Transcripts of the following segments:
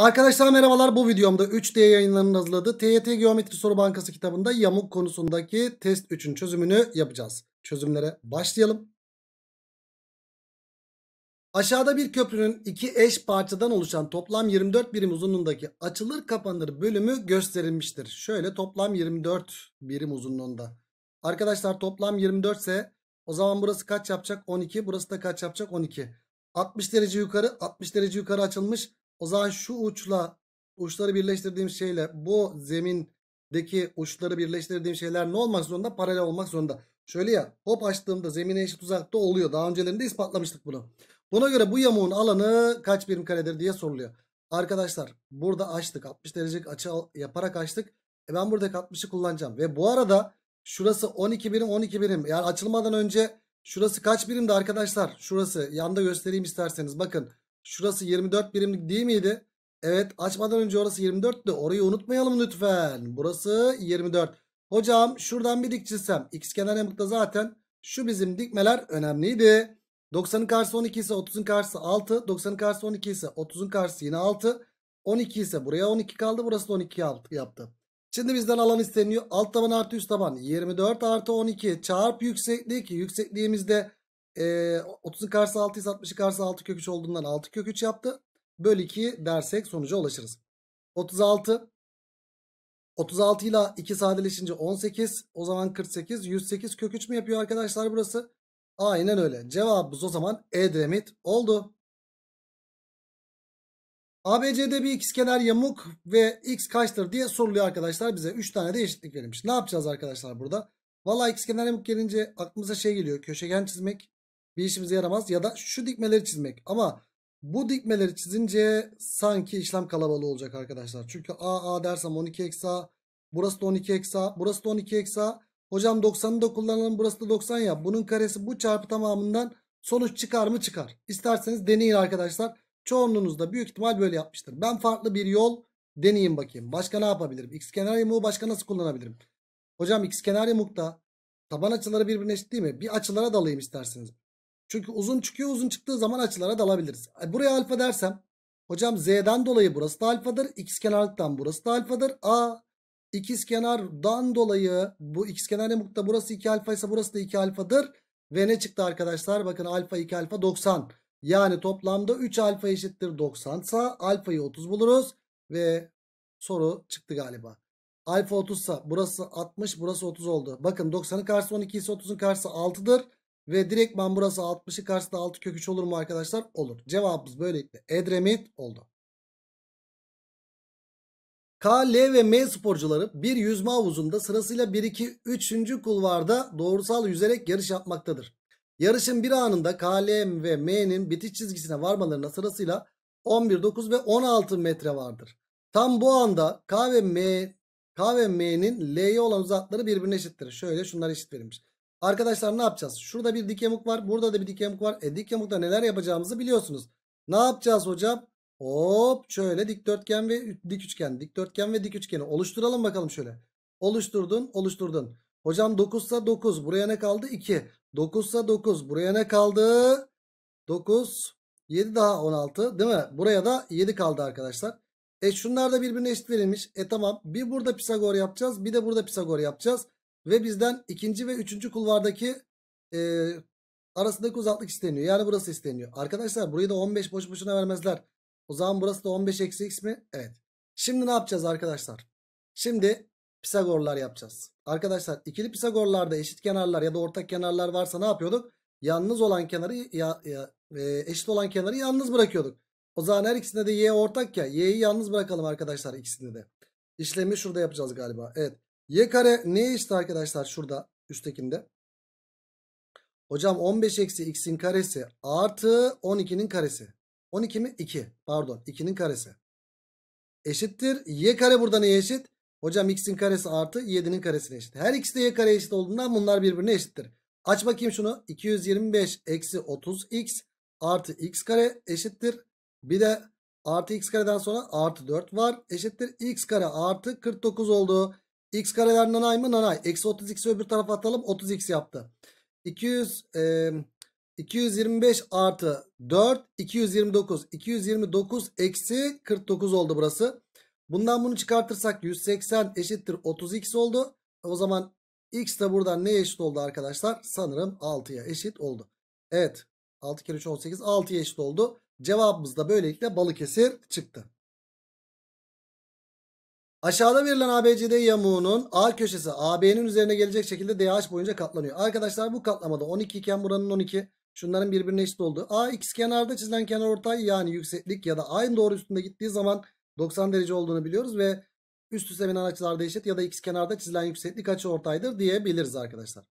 Arkadaşlar merhabalar bu videomda 3D yayınlarının hazırladığı TYT Geometri Soru Bankası kitabında yamuk konusundaki test 3'ün çözümünü yapacağız. Çözümlere başlayalım. Aşağıda bir köprünün iki eş parçadan oluşan toplam 24 birim uzunluğundaki açılır kapanır bölümü gösterilmiştir. Şöyle toplam 24 birim uzunluğunda. Arkadaşlar toplam 24 ise o zaman burası kaç yapacak? 12. Burası da kaç yapacak? 12. 60 derece yukarı 60 derece yukarı açılmış. O zaman şu uçla uçları birleştirdiğim şeyle bu zemindeki uçları birleştirdiğim şeyler ne olmak zorunda? Paralel olmak zorunda. Şöyle ya hop açtığımda zemine eşit uzakta oluyor. Daha öncelerinde ispatlamıştık bunu. Buna göre bu yamuğun alanı kaç birim karedir diye soruluyor. Arkadaşlar burada açtık. 60 derecelik açı yaparak açtık. E ben burada 60'ı kullanacağım. Ve bu arada şurası 12 birim 12 birim. Yani açılmadan önce şurası kaç birimdi arkadaşlar? Şurası yanda göstereyim isterseniz. Bakın Şurası 24 birimlik değil miydi? Evet açmadan önce orası 24 orayı unutmayalım lütfen. Burası 24. Hocam şuradan bir dik çizsem. X kenarı yamukta zaten şu bizim dikmeler önemliydi. 90'ın karşısı 12 ise 30'un karşısı 6. 90'ın karşısı 12 ise 30'un karşısı yine 6. 12 ise buraya 12 kaldı. Burası da 12 yaptı. Şimdi bizden alan isteniyor. Alt taban artı üst taban 24 artı 12 çarp yükseklik. Yüksekliğimizde e, 30'un karşısı 6 ise 60'ın karşısı 6 kök 3 olduğundan 6 kök 3 yaptı. Böl 2 dersek sonuca ulaşırız. 36 36 ile 2 sadeleşince 18 o zaman 48 108 kök 3 mü yapıyor arkadaşlar burası? Aynen öyle. Cevabımız o zaman Edremit oldu. ABC'de bir ikizkenar yamuk ve x kaçtır diye soruluyor arkadaşlar bize. 3 tane değişiklik verilmiş. Ne yapacağız arkadaşlar burada? Valla ikizkenar yamuk gelince aklımıza şey geliyor. Köşegen çizmek bir işimize yaramaz. Ya da şu dikmeleri çizmek. Ama bu dikmeleri çizince sanki işlem kalabalığı olacak arkadaşlar. Çünkü A A dersem 12 eksi A. Burası da 12 eksi A. Burası da 12 eksi A. Hocam 90'ı da kullanalım. Burası da 90 ya. Bunun karesi bu çarpı tamamından sonuç çıkar mı çıkar. İsterseniz deneyin arkadaşlar. Çoğunluğunuz da büyük ihtimal böyle yapmıştır. Ben farklı bir yol deneyeyim bakayım. Başka ne yapabilirim? X kenar yamuğu başka nasıl kullanabilirim? Hocam x kenar yamukta taban açıları birbirine eşit değil mi? Bir açılara dalayım isterseniz. Çünkü uzun çıkıyor uzun çıktığı zaman açılara dalabiliriz. E, buraya alfa dersem hocam z'den dolayı burası da alfadır. X kenarlıktan burası da alfadır. A ikiz kenardan dolayı bu x kenar ne burası 2 alfa ise burası da 2 alfadır. Ve ne çıktı arkadaşlar? Bakın alfa 2 alfa 90. Yani toplamda 3 alfa eşittir 90 sa alfayı 30 buluruz. Ve soru çıktı galiba. Alfa 30 sa burası 60 burası 30 oldu. Bakın 90'ın karşısı 12 ise 30'un karşısı 6'dır. Ve direkt ben burası 60'ı karşısında 6 kök 3 olur mu arkadaşlar? Olur. Cevabımız böylelikle Edremit oldu. K, L ve M sporcuları bir yüzme havuzunda sırasıyla 1, 2, 3. kulvarda doğrusal yüzerek yarış yapmaktadır. Yarışın bir anında K, L ve M'nin bitiş çizgisine varmalarına sırasıyla 11, 9 ve 16 metre vardır. Tam bu anda K ve M K ve M'nin L'ye olan uzakları birbirine eşittir. Şöyle şunlar eşit verilmiş. Arkadaşlar ne yapacağız? Şurada bir dik yamuk var. Burada da bir dik yamuk var. E dik yamukta neler yapacağımızı biliyorsunuz. Ne yapacağız hocam? Hop şöyle dikdörtgen ve dik üçgen. Dikdörtgen ve dik üçgeni oluşturalım bakalım şöyle. Oluşturdun oluşturdun. Hocam 9 ise 9. Buraya ne kaldı? 2. 9 ise 9. Buraya ne kaldı? 9. 7 daha 16 değil mi? Buraya da 7 kaldı arkadaşlar. E şunlar da birbirine eşit verilmiş. E tamam bir burada Pisagor yapacağız bir de burada Pisagor yapacağız. Ve bizden ikinci ve üçüncü kulvardaki e, arasındaki uzaklık isteniyor. Yani burası isteniyor. Arkadaşlar burayı da 15 boş boşuna vermezler. O zaman burası da 15 eksi x mi? Evet. Şimdi ne yapacağız arkadaşlar? Şimdi Pisagorlar yapacağız. Arkadaşlar ikili Pisagorlarda eşit kenarlar ya da ortak kenarlar varsa ne yapıyorduk? Yalnız olan kenarı ya, ya, e, eşit olan kenarı yalnız bırakıyorduk. O zaman her ikisinde de y ortak ya. Y'yi yalnız bırakalım arkadaşlar ikisinde de. İşlemi şurada yapacağız galiba. Evet. Y kare ne eşit arkadaşlar şurada üsttekinde? Hocam 15 eksi x'in karesi artı 12'nin karesi. 12 mi? 2. Pardon 2'nin karesi. Eşittir. Y kare burada neye eşit? Hocam x'in karesi artı 7'nin karesine eşit. Her x de y kare eşit olduğundan bunlar birbirine eşittir. Aç bakayım şunu. 225 eksi 30x artı x kare eşittir. Bir de artı x kareden sonra artı 4 var. Eşittir x kare artı 49 oldu. X kareler nanay mı? Nanay. Eksi 30x'i öbür tarafa atalım. 30x yaptı. 200 e, 225 artı 4 229. 229 eksi 49 oldu burası. Bundan bunu çıkartırsak 180 eşittir 30x oldu. O zaman x de buradan ne eşit oldu arkadaşlar? Sanırım 6'ya eşit oldu. Evet 6 kere 3 18 6'ya eşit oldu. Cevabımız da böylelikle Balıkesir çıktı. Aşağıda verilen ABCD yamuğunun A köşesi AB'nin üzerine gelecek şekilde DH boyunca katlanıyor. Arkadaşlar bu katlamada 12 iken buranın 12. Şunların birbirine eşit olduğu. A x kenarda çizilen kenar ortay yani yükseklik ya da aynı doğru üstünde gittiği zaman 90 derece olduğunu biliyoruz ve üst üste binen açılarda eşit ya da x kenarda çizilen yükseklik açı ortaydır diyebiliriz arkadaşlar.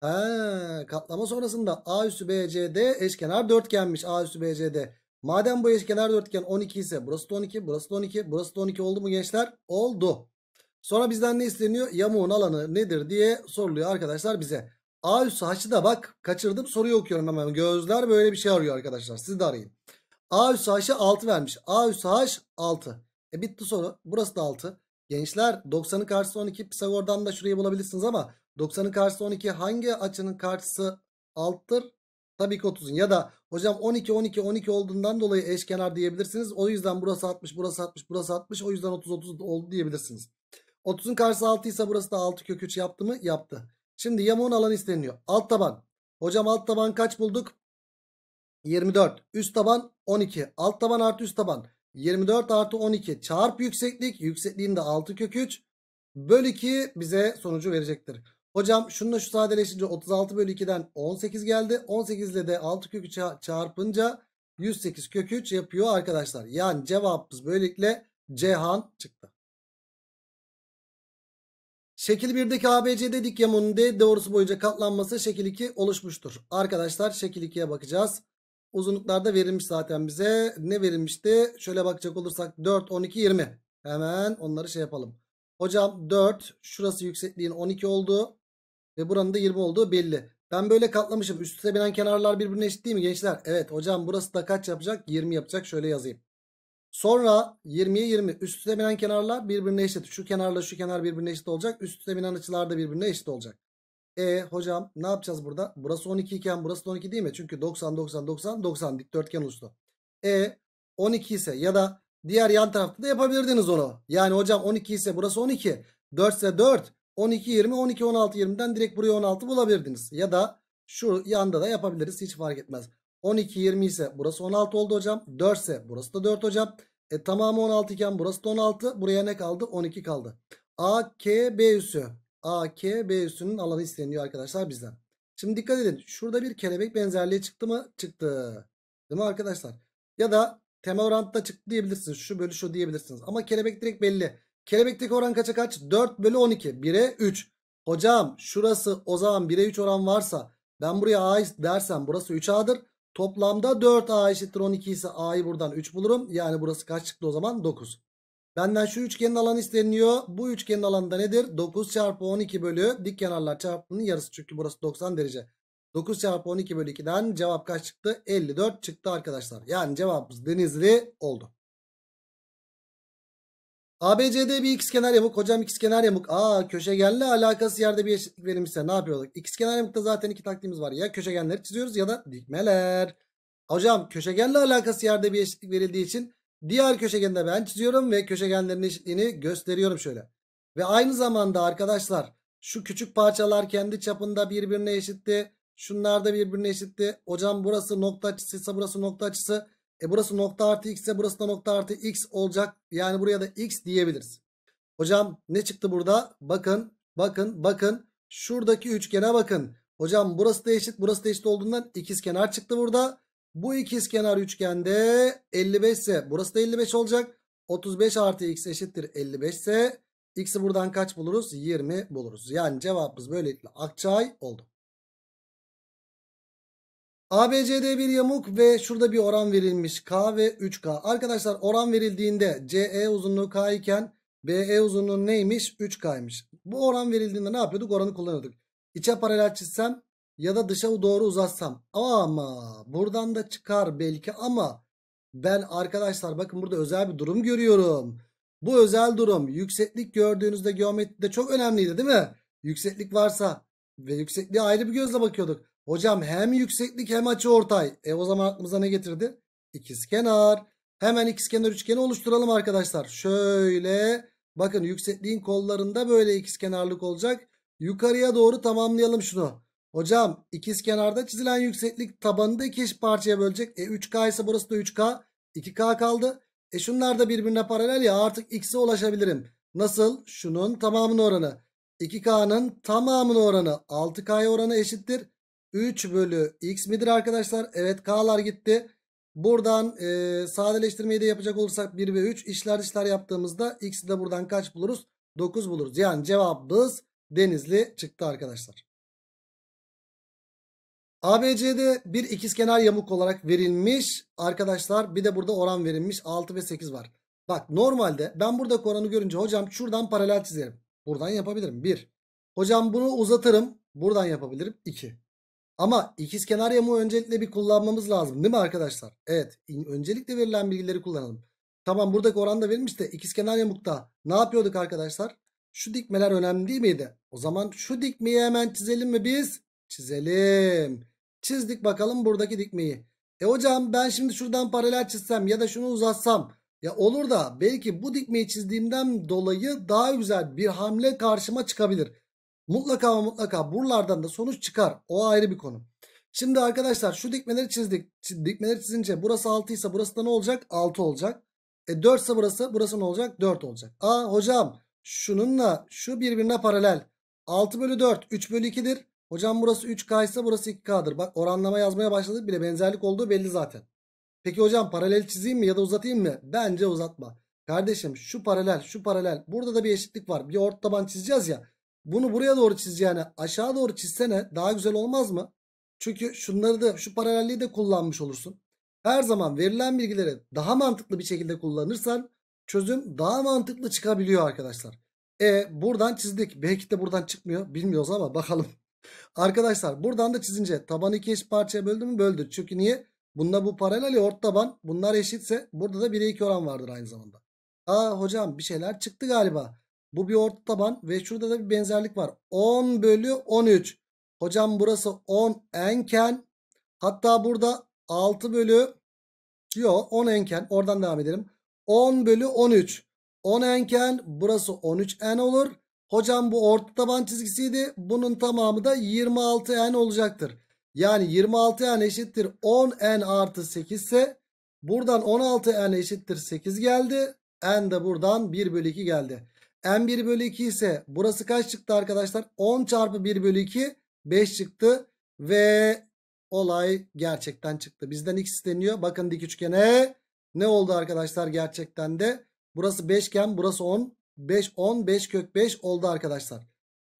Ha, katlama sonrasında A üssü BCD eşkenar dörtgenmiş A üssü BCD. Madem bu eşkenar dörtgen 12 ise burası da 12, burası da 12, burası da 12 oldu mu gençler? Oldu. Sonra bizden ne isteniyor? Yamuğun alanı nedir diye soruluyor arkadaşlar bize. A üssü H'ı da bak kaçırdım soruyu okuyorum hemen. Gözler böyle bir şey arıyor arkadaşlar. Siz de arayın. A üssü H'ı 6 vermiş. A üssü H 6. E bitti soru. Burası da 6. Gençler 90'ın karşısı 12. Pisagor'dan da şurayı bulabilirsiniz ama 90'ın karşısı 12 hangi açının karşısı alttır? Tabii ki 30'un ya da hocam 12 12 12 olduğundan dolayı eşkenar diyebilirsiniz. O yüzden burası 60 burası 60 burası 60 o yüzden 30 30 oldu diyebilirsiniz. 30'un karşısı 6 ise burası da 6 kök 3 yaptı mı? Yaptı. Şimdi yamuğun alanı isteniyor. Alt taban. Hocam alt taban kaç bulduk? 24. Üst taban 12. Alt taban artı üst taban. 24 artı 12 çarp yükseklik. Yüksekliğin de 6 kök 3. Böl 2 bize sonucu verecektir. Hocam şununla şu sadeleşince 36 bölü 2'den 18 geldi. 18 ile de 6 kökü çarpınca 108 kök 3 yapıyor arkadaşlar. Yani cevabımız böylelikle Cihan çıktı. Şekil 1'deki ABCD dik yamunun D doğrusu boyunca katlanması şekil 2 oluşmuştur. Arkadaşlar şekil 2'ye bakacağız. Uzunluklarda verilmiş zaten bize. Ne verilmişti? Şöyle bakacak olursak 4, 12, 20. Hemen onları şey yapalım. Hocam 4 şurası yüksekliğin 12 oldu. Ve buranın da 20 olduğu belli. Ben böyle katlamışım. Üst üste binen kenarlar birbirine eşit değil mi gençler? Evet hocam burası da kaç yapacak? 20 yapacak. Şöyle yazayım. Sonra 20'ye 20 üst üste binen kenarlar birbirine eşit. Şu kenarla şu kenar birbirine eşit olacak. Üst üste binen açılar da birbirine eşit olacak. E hocam ne yapacağız burada? Burası 12 iken burası da 12 değil mi? Çünkü 90 90 90 90 dikdörtgen oluştu. E 12 ise ya da diğer yan tarafta da yapabilirdiniz onu. Yani hocam 12 ise burası 12. 4 ise 4. 12 20 12 16 20'den direkt buraya 16 bulabilirdiniz. Ya da şu yanda da yapabiliriz hiç fark etmez. 12 20 ise burası 16 oldu hocam. 4 ise burası da 4 hocam. E tamamı 16 iken burası da 16. Buraya ne kaldı? 12 kaldı. A K B üssü. A K B üssünün alanı isteniyor arkadaşlar bizden. Şimdi dikkat edin. Şurada bir kelebek benzerliği çıktı mı? Çıktı. Değil mi arkadaşlar? Ya da temel orantıda çıktı diyebilirsiniz. Şu bölü şu diyebilirsiniz. Ama kelebek direkt belli. Kelebekteki oran kaça kaç? 4 bölü 12. 1'e 3. Hocam şurası o zaman 1'e 3 oran varsa ben buraya A dersem burası 3A'dır. Toplamda 4A eşittir 12 ise A'yı buradan 3 bulurum. Yani burası kaç çıktı o zaman? 9. Benden şu üçgenin alanı isteniyor. Bu üçgenin alanı da nedir? 9 çarpı 12 bölü dik kenarlar çarpımının yarısı. Çünkü burası 90 derece. 9 çarpı 12 bölü 2'den cevap kaç çıktı? 54 çıktı arkadaşlar. Yani cevabımız Denizli oldu. ABCD bir kenar yamuk. Hocam kenar yamuk. Aa köşegenle alakası yerde bir eşitlik verilmişse ne yapıyorduk? kenar yamukta zaten iki taktiğimiz var. Ya köşegenleri çiziyoruz ya da dikmeler. Hocam köşegenle alakası yerde bir eşitlik verildiği için diğer köşegeni de ben çiziyorum ve köşegenlerin eşitliğini gösteriyorum şöyle. Ve aynı zamanda arkadaşlar şu küçük parçalar kendi çapında birbirine eşitti. Şunlar da birbirine eşitti. Hocam burası nokta açısıysa burası nokta açısı. E burası nokta artı x ise burası da nokta artı x olacak. Yani buraya da x diyebiliriz. Hocam ne çıktı burada? Bakın bakın bakın. Şuradaki üçgene bakın. Hocam burası da eşit burası da eşit olduğundan ikiz kenar çıktı burada. Bu ikiz kenar üçgende 55 ise burası da 55 olacak. 35 artı x eşittir 55 ise x'i buradan kaç buluruz? 20 buluruz. Yani cevabımız böylelikle akçay oldu. ABCD bir yamuk ve şurada bir oran verilmiş. K ve 3K. Arkadaşlar oran verildiğinde CE uzunluğu K iken BE uzunluğu neymiş? 3K'ymış. Bu oran verildiğinde ne yapıyorduk? Oranı kullanıyorduk. İçe paralel çizsem ya da dışa doğru uzatsam. Ama buradan da çıkar belki ama ben arkadaşlar bakın burada özel bir durum görüyorum. Bu özel durum yükseklik gördüğünüzde geometride çok önemliydi değil mi? Yükseklik varsa ve yüksekliğe ayrı bir gözle bakıyorduk. Hocam hem yükseklik hem açı ortay. E o zaman aklımıza ne getirdi? İkizkenar. Hemen ikizkenar üçgeni oluşturalım arkadaşlar. Şöyle bakın yüksekliğin kollarında böyle ikizkenarlık olacak. Yukarıya doğru tamamlayalım şunu. Hocam ikizkenarda çizilen yükseklik tabanı da iki eşit parçaya bölecek. E 3K ise burası da 3K. 2K kaldı. E şunlar da birbirine paralel ya artık X'e ulaşabilirim. Nasıl? Şunun tamamının oranı. 2K'nın tamamının oranı 6K'ya oranı eşittir. 3 bölü x midir arkadaşlar? Evet k'lar gitti. Buradan e, sadeleştirmeyi de yapacak olursak 1 ve 3 işler dışlar yaptığımızda x'i de buradan kaç buluruz? 9 buluruz. Yani cevabımız denizli çıktı arkadaşlar. ABC'de bir ikizkenar yamuk olarak verilmiş arkadaşlar. Bir de burada oran verilmiş 6 ve 8 var. Bak normalde ben burada oranı görünce hocam şuradan paralel çizerim. Buradan yapabilirim 1. Hocam bunu uzatırım. Buradan yapabilirim 2. Ama ikiz kenar yamuğu öncelikle bir kullanmamız lazım değil mi arkadaşlar? Evet öncelikle verilen bilgileri kullanalım. Tamam buradaki oran da verilmiş de ikiz ikizkenar yamukta ne yapıyorduk arkadaşlar? Şu dikmeler önemli değil miydi? O zaman şu dikmeyi hemen çizelim mi biz? Çizelim. Çizdik bakalım buradaki dikmeyi. E hocam ben şimdi şuradan paralel çizsem ya da şunu uzatsam. Ya olur da belki bu dikmeyi çizdiğimden dolayı daha güzel bir hamle karşıma çıkabilir. Mutlaka ama mutlaka buralardan da sonuç çıkar. O ayrı bir konu. Şimdi arkadaşlar şu dikmeleri çizdik. Dikmeleri çizince burası 6 ise burası da ne olacak? 6 olacak. E 4 ise burası. Burası ne olacak? 4 olacak. Aa hocam şununla şu birbirine paralel. 6 bölü 4 3 bölü 2'dir. Hocam burası 3K ise burası 2K'dır. Bak oranlama yazmaya başladık bile benzerlik olduğu belli zaten. Peki hocam paralel çizeyim mi ya da uzatayım mı? Bence uzatma. Kardeşim şu paralel şu paralel. Burada da bir eşitlik var. Bir ort taban çizeceğiz ya. Bunu buraya doğru çiz, yani aşağı doğru çizsene daha güzel olmaz mı? Çünkü şunları da şu paralelliği de kullanmış olursun. Her zaman verilen bilgileri daha mantıklı bir şekilde kullanırsan çözüm daha mantıklı çıkabiliyor arkadaşlar. E buradan çizdik. Belki de buradan çıkmıyor. Bilmiyoruz ama bakalım. Arkadaşlar buradan da çizince tabanı iki eş parçaya böldü mü? Böldü. Çünkü niye? Bunda bu paralel ya ort taban. Bunlar eşitse burada da 1'e 2 oran vardır aynı zamanda. Aa hocam bir şeyler çıktı galiba. Bu bir orta taban ve şurada da bir benzerlik var. 10 bölü 13. Hocam burası 10 enken. Hatta burada 6 bölü yok 10 enken. Oradan devam edelim. 10 bölü 13. 10 enken burası 13 en olur. Hocam bu orta taban çizgisiydi. Bunun tamamı da 26 en olacaktır. Yani 26 en eşittir 10 en artı 8 ise buradan 16 en eşittir 8 geldi. En de buradan 1 bölü 2 geldi. M1 bölü 2 ise burası kaç çıktı arkadaşlar? 10 çarpı 1 bölü 2 5 çıktı. Ve olay gerçekten çıktı. Bizden x isteniyor. Bakın dik üçgene ne oldu arkadaşlar gerçekten de. Burası 5 iken burası 10. 5 10 5 kök 5 oldu arkadaşlar.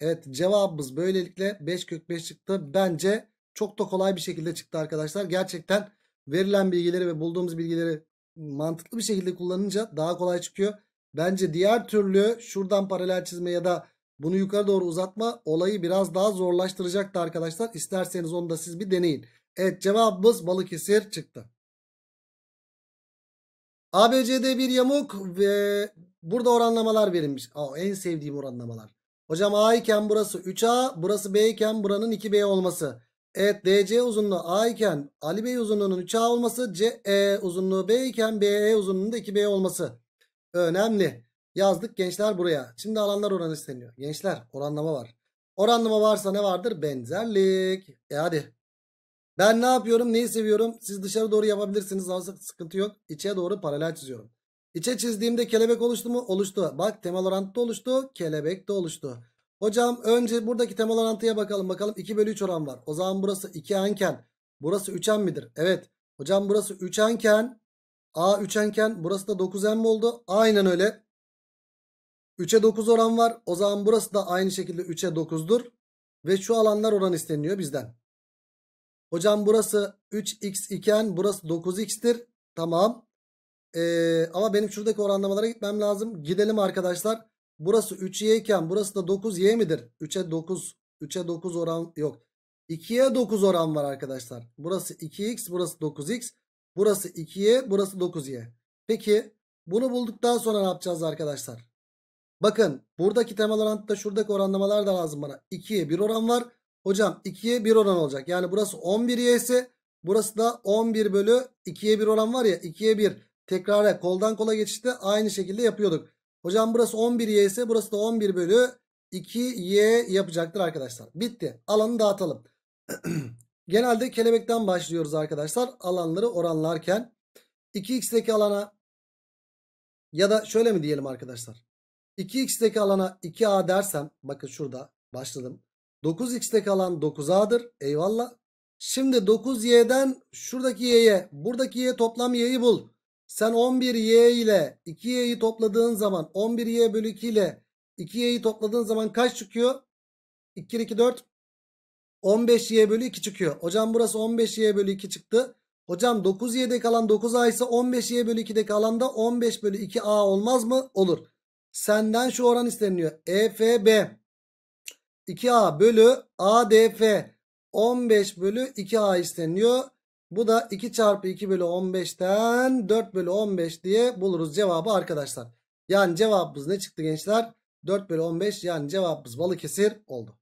Evet cevabımız böylelikle 5 kök 5 çıktı. Bence çok da kolay bir şekilde çıktı arkadaşlar. Gerçekten verilen bilgileri ve bulduğumuz bilgileri mantıklı bir şekilde kullanınca daha kolay çıkıyor. Bence diğer türlü şuradan paralel çizme ya da bunu yukarı doğru uzatma olayı biraz daha zorlaştıracaktı arkadaşlar. İsterseniz onu da siz bir deneyin. Evet cevabımız Balıkesir çıktı. ABCD bir yamuk ve burada oranlamalar verilmiş. Aa, en sevdiğim oranlamalar. Hocam A iken burası 3A, burası B iken buranın 2B olması. Evet DC uzunluğu A iken Ali Bey uzunluğunun 3A olması, CE uzunluğu B iken BE uzunluğunun da 2B olması. Önemli. Yazdık gençler buraya. Şimdi alanlar oranı isteniyor. Gençler oranlama var. Oranlama varsa ne vardır? Benzerlik. E hadi. Ben ne yapıyorum? Neyi seviyorum? Siz dışarı doğru yapabilirsiniz. Ama sıkıntı yok. İçe doğru paralel çiziyorum. İçe çizdiğimde kelebek oluştu mu? Oluştu. Bak temel orantıda oluştu. Kelebek de oluştu. Hocam önce buradaki temel orantıya bakalım. Bakalım 2 bölü 3 oran var. O zaman burası 2 enken. Burası 3 en midir? Evet. Hocam burası 3 enken A üçenken burası da 9M mi oldu? Aynen öyle. 3'e 9 oran var. O zaman burası da aynı şekilde 3'e 9'dur. Ve şu alanlar oran isteniyor bizden. Hocam burası 3x iken burası 9x'tir. Tamam. Ee, ama benim şuradaki oranlamalara gitmem lazım. Gidelim arkadaşlar. Burası 3y iken burası da 9y midir? 3'e 9. 3'e 9 oran yok. 2'ye 9 oran var arkadaşlar. Burası 2x burası 9x. Burası 2y burası 9y. Peki bunu bulduktan sonra ne yapacağız arkadaşlar? Bakın buradaki temel orantıda şuradaki oranlamalar da lazım bana. 2'ye 1 oran var. Hocam 2'ye 1 oran olacak. Yani burası 11 ise burası da 11 bölü 2'ye 1 oran var ya 2'ye 1. Tekrara koldan kola geçişte aynı şekilde yapıyorduk. Hocam burası 11 ise burası da 11 bölü 2 yapacaktır arkadaşlar. Bitti. Alanı dağıtalım. Genelde kelebekten başlıyoruz arkadaşlar. Alanları oranlarken 2x'teki alana ya da şöyle mi diyelim arkadaşlar. 2x'teki alana 2a dersem bakın şurada başladım. 9x'teki alan 9a'dır. Eyvallah. Şimdi 9y'den şuradaki y'ye buradaki y toplam y'yi bul. Sen 11y ile 2y'yi topladığın zaman 11y bölü 2 ile 2y'yi topladığın zaman kaç çıkıyor? 2 2 4 15y bölü 2 çıkıyor. Hocam burası 15y bölü 2 çıktı. Hocam 9y'de kalan 9a ise 15y bölü 2'de kalan da 15 bölü 2a olmaz mı? Olur. Senden şu oran isteniyor. EFB 2a bölü ADF 15 bölü 2a isteniyor. Bu da 2 çarpı 2 bölü 15'ten 4 bölü 15 diye buluruz cevabı arkadaşlar. Yani cevabımız ne çıktı gençler? 4 bölü 15 yani cevabımız Balıkesir oldu.